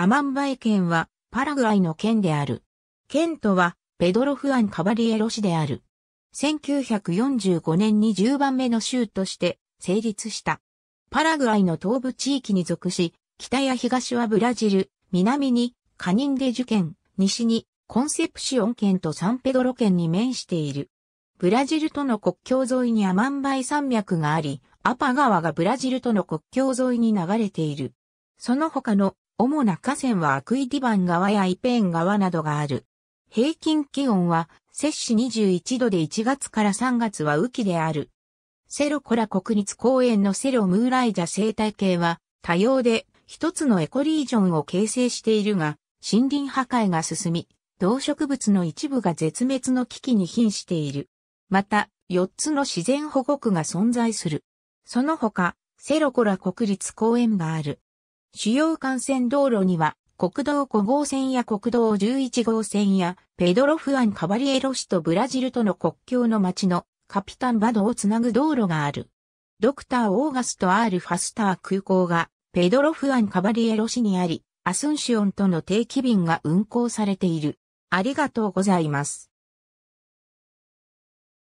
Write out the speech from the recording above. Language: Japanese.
アマンバイ県はパラグアイの県である。県とはペドロ・フアン・カバリエロ市である。1945年に10番目の州として成立した。パラグアイの東部地域に属し、北や東はブラジル、南にカニンデジュ県、西にコンセプシオン県とサンペドロ県に面している。ブラジルとの国境沿いにアマンバイ山脈があり、アパ川がブラジルとの国境沿いに流れている。その他の主な河川はアクイディバン川やイペーン川などがある。平均気温は、摂氏21度で1月から3月は雨季である。セロコラ国立公園のセロムーライジャ生態系は多様で一つのエコリージョンを形成しているが、森林破壊が進み、動植物の一部が絶滅の危機に瀕している。また、四つの自然保護区が存在する。その他、セロコラ国立公園がある。主要幹線道路には、国道5号線や国道11号線や、ペドロフアン・カバリエロ市とブラジルとの国境の町のカピタンバドをつなぐ道路がある。ドクター・オーガスト・アール・ファスター空港が、ペドロフアン・カバリエロ市にあり、アスンシオンとの定期便が運行されている。ありがとうございます。